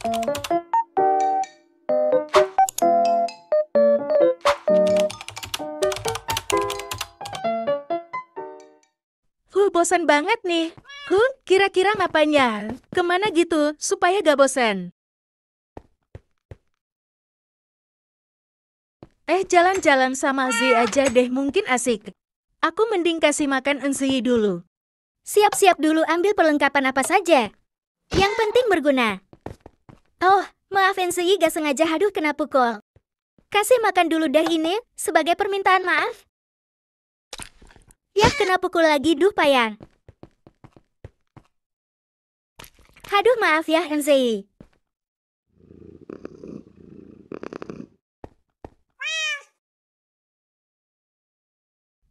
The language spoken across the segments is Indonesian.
Huh, bosan banget nih. Huh, kira-kira ngapanya? Kemana gitu, supaya gak bosan? Eh, jalan-jalan sama Z aja deh, mungkin asik. Aku mending kasih makan Enzi dulu. Siap-siap dulu ambil perlengkapan apa saja. Yang penting berguna. Oh, maafin Sui gak sengaja haduh kena pukul. Kasih makan dulu dah ini, sebagai permintaan maaf. Ya kena pukul lagi duh payang. Haduh maaf ya Ensei.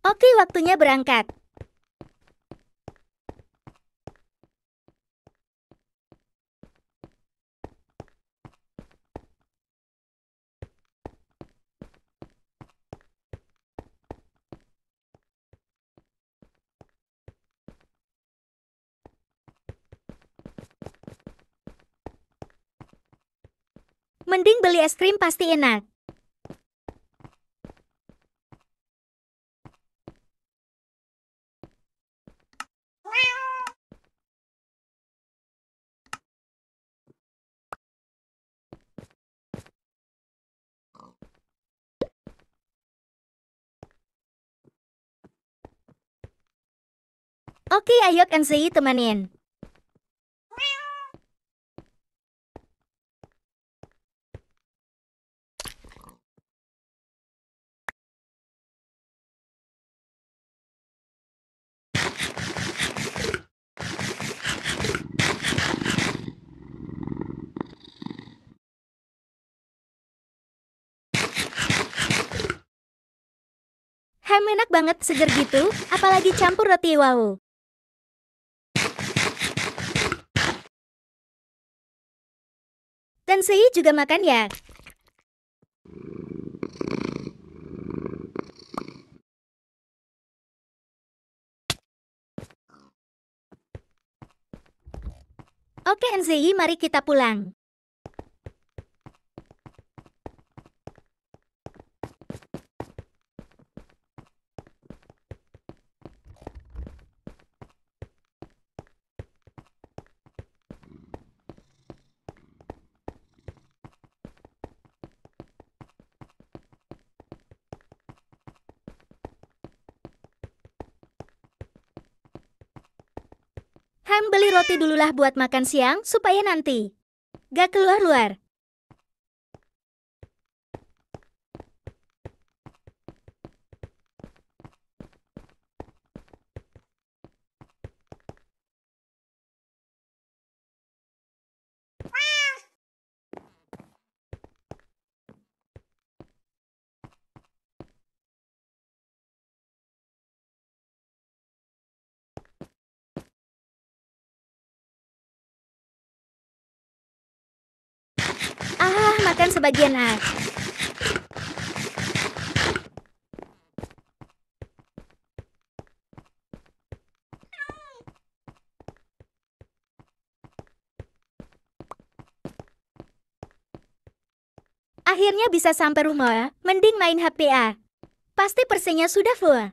Oke waktunya berangkat. Mending beli es krim pasti enak. Oke, ayo sih temenin. Hem enak banget seger gitu, apalagi campur roti wow. Dan juga makan ya. Oke NZI mari kita pulang. Ham beli roti dululah buat makan siang supaya nanti. Gak keluar-luar. makan sebagian air. Akhirnya bisa sampai rumah, mending main HP A. Pasti persennya sudah full.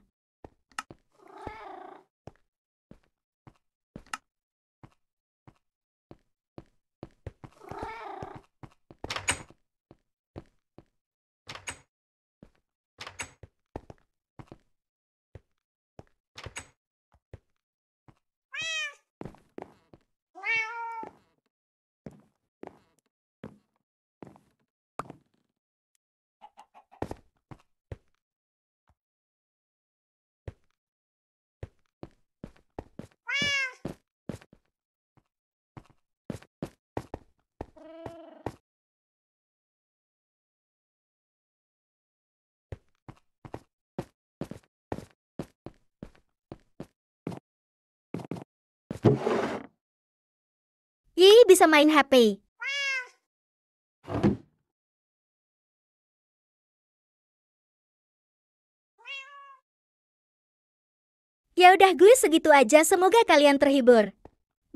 bisa main HP. Ya udah gue segitu aja, semoga kalian terhibur.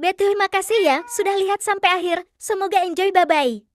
Betul makasih ya, sudah lihat sampai akhir. Semoga enjoy, bye-bye.